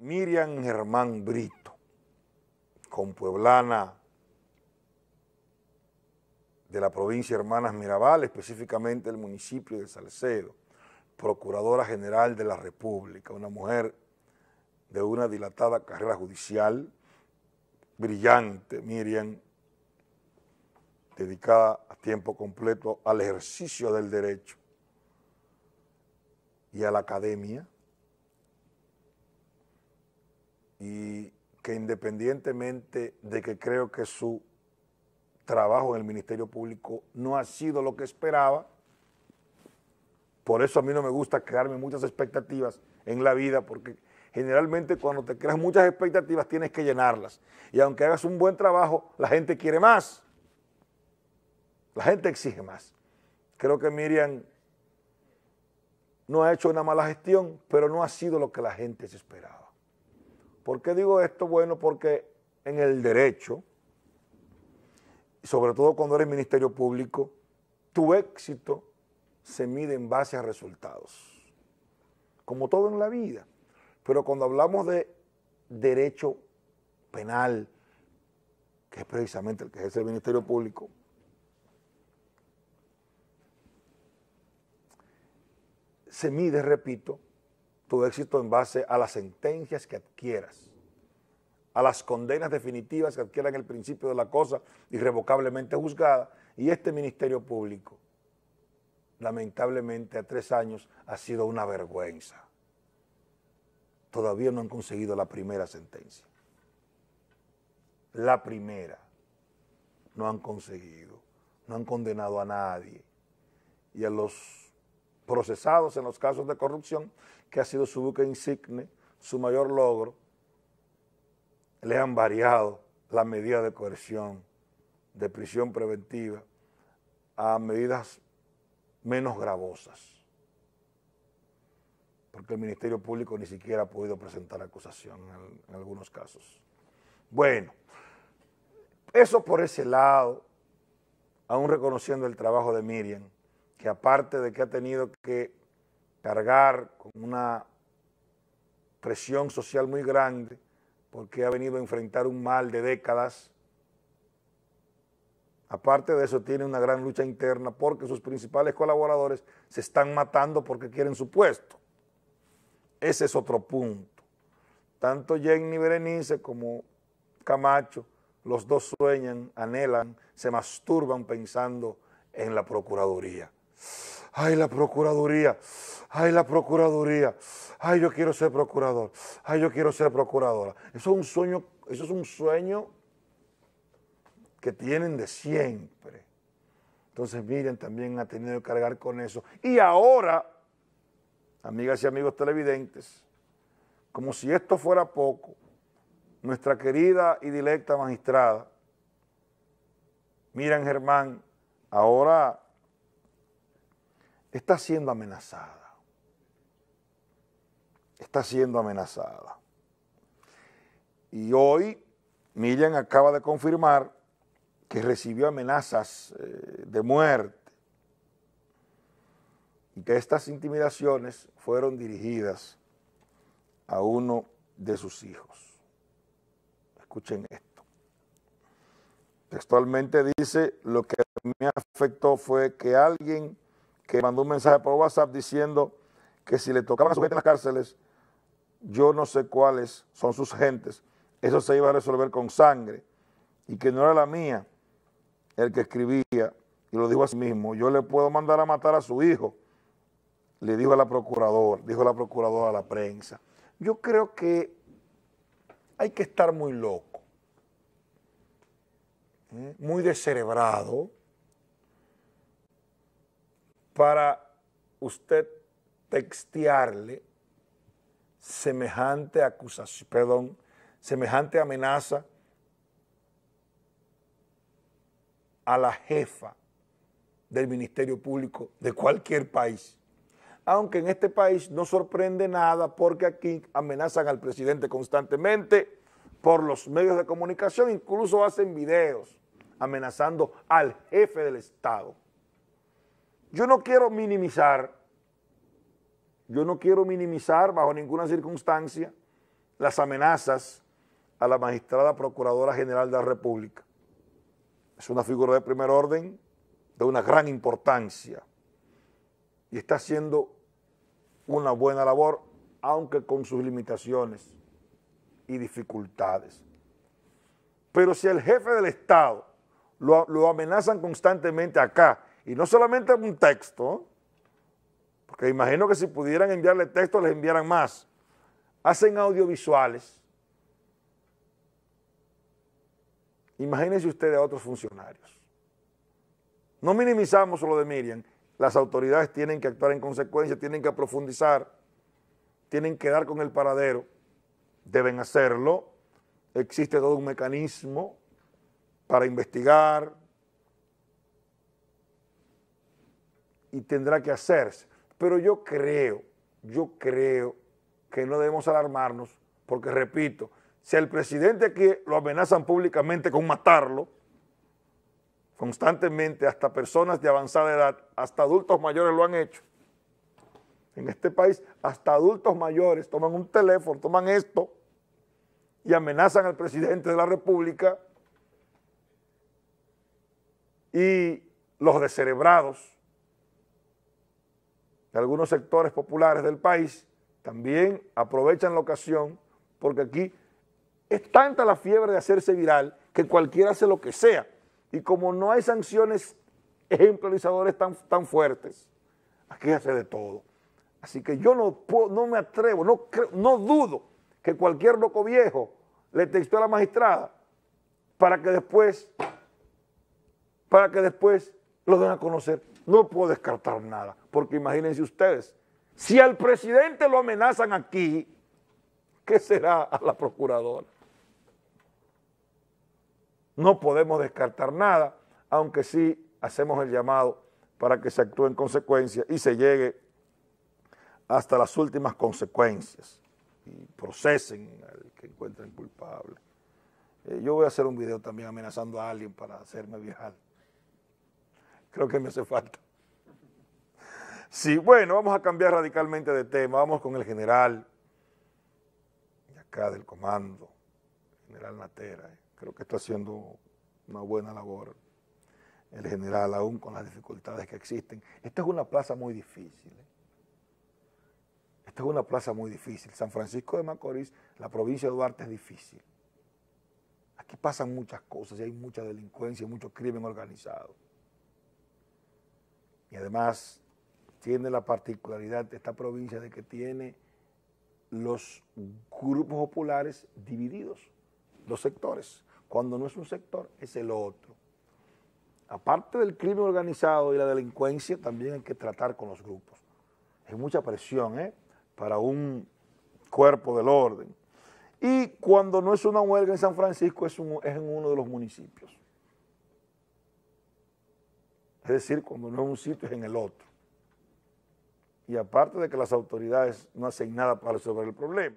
Miriam Germán Brito, con Pueblana de la provincia Hermanas Mirabal, específicamente del municipio de Salcedo, Procuradora General de la República, una mujer de una dilatada carrera judicial, brillante, Miriam, dedicada a tiempo completo al ejercicio del derecho y a la academia, y que independientemente de que creo que su trabajo en el Ministerio Público no ha sido lo que esperaba, por eso a mí no me gusta crearme muchas expectativas en la vida, porque generalmente cuando te creas muchas expectativas tienes que llenarlas. Y aunque hagas un buen trabajo, la gente quiere más. La gente exige más. Creo que Miriam no ha hecho una mala gestión, pero no ha sido lo que la gente se esperaba. ¿Por qué digo esto? Bueno, porque en el derecho, sobre todo cuando eres ministerio público, tu éxito se mide en base a resultados, como todo en la vida. Pero cuando hablamos de derecho penal, que es precisamente el que es el Ministerio Público, se mide, repito, tu éxito en base a las sentencias que adquieras, a las condenas definitivas que adquieran el principio de la cosa irrevocablemente juzgada. Y este Ministerio Público, lamentablemente a tres años, ha sido una vergüenza. Todavía no han conseguido la primera sentencia. La primera. No han conseguido. No han condenado a nadie. Y a los procesados en los casos de corrupción, que ha sido su buque insigne, su mayor logro, le han variado la medida de coerción, de prisión preventiva, a medidas menos gravosas, porque el Ministerio Público ni siquiera ha podido presentar acusación en algunos casos. Bueno, eso por ese lado, aún reconociendo el trabajo de Miriam, que aparte de que ha tenido que cargar con una presión social muy grande, porque ha venido a enfrentar un mal de décadas, aparte de eso tiene una gran lucha interna porque sus principales colaboradores se están matando porque quieren su puesto. Ese es otro punto. Tanto Jenny Berenice como Camacho, los dos sueñan, anhelan, se masturban pensando en la Procuraduría. Ay, la Procuraduría. Ay, la Procuraduría. Ay, yo quiero ser procurador. Ay, yo quiero ser procuradora. Eso es un sueño, eso es un sueño que tienen de siempre. Entonces, miren, también ha tenido que cargar con eso. Y ahora, amigas y amigos televidentes, como si esto fuera poco, nuestra querida y directa magistrada, miren Germán, ahora está siendo amenazada. Está siendo amenazada. Y hoy Millán acaba de confirmar que recibió amenazas eh, de muerte y que estas intimidaciones fueron dirigidas a uno de sus hijos. Escuchen esto. Textualmente dice, lo que me afectó fue que alguien que mandó un mensaje por WhatsApp diciendo que si le tocaban a su gente en las cárceles, yo no sé cuáles son sus gentes, eso se iba a resolver con sangre, y que no era la mía el que escribía, y lo dijo a sí mismo, yo le puedo mandar a matar a su hijo, le dijo a la procuradora, dijo la procuradora a la prensa. Yo creo que hay que estar muy loco, ¿eh? muy descerebrado, para usted textearle semejante acusación, perdón, semejante amenaza a la jefa del Ministerio Público de cualquier país. Aunque en este país no sorprende nada porque aquí amenazan al presidente constantemente por los medios de comunicación, incluso hacen videos amenazando al jefe del Estado. Yo no quiero minimizar, yo no quiero minimizar bajo ninguna circunstancia las amenazas a la magistrada Procuradora General de la República. Es una figura de primer orden, de una gran importancia, y está haciendo una buena labor, aunque con sus limitaciones y dificultades. Pero si el jefe del Estado lo, lo amenazan constantemente acá, y no solamente un texto, porque imagino que si pudieran enviarle texto les enviaran más. Hacen audiovisuales. Imagínense ustedes a otros funcionarios. No minimizamos lo de Miriam. Las autoridades tienen que actuar en consecuencia, tienen que profundizar, tienen que dar con el paradero. Deben hacerlo. Existe todo un mecanismo para investigar, y tendrá que hacerse. Pero yo creo, yo creo que no debemos alarmarnos, porque repito, si el presidente aquí lo amenazan públicamente con matarlo, constantemente, hasta personas de avanzada edad, hasta adultos mayores lo han hecho. En este país, hasta adultos mayores toman un teléfono, toman esto y amenazan al presidente de la República y los descerebrados de algunos sectores populares del país también aprovechan la ocasión porque aquí es tanta la fiebre de hacerse viral que cualquiera hace lo que sea. Y como no hay sanciones ejemplarizadoras tan, tan fuertes, aquí hace de todo. Así que yo no, me atrevo, no, no dudo que cualquier loco viejo le textó a la magistrada para que después, para que después lo den a conocer. No puedo descartar nada, porque imagínense ustedes, si al presidente lo amenazan aquí, ¿qué será a la procuradora? No podemos descartar nada, aunque sí hacemos el llamado para que se actúe en consecuencia y se llegue hasta las últimas consecuencias y procesen al que encuentren culpable. Eh, yo voy a hacer un video también amenazando a alguien para hacerme viajar creo que me hace falta. Sí, bueno, vamos a cambiar radicalmente de tema, vamos con el general de acá del comando, general Natera, creo que está haciendo una buena labor el general, aún con las dificultades que existen. Esta es una plaza muy difícil. ¿eh? Esta es una plaza muy difícil. San Francisco de Macorís, la provincia de Duarte es difícil. Aquí pasan muchas cosas y hay mucha delincuencia y mucho crimen organizado. Y además tiene la particularidad de esta provincia de que tiene los grupos populares divididos, los sectores. Cuando no es un sector, es el otro. Aparte del crimen organizado y la delincuencia, también hay que tratar con los grupos. Es mucha presión ¿eh? para un cuerpo del orden. Y cuando no es una huelga en San Francisco, es, es en uno de los municipios. Es decir, cuando no es un sitio es en el otro. Y aparte de que las autoridades no hacen nada para resolver el problema.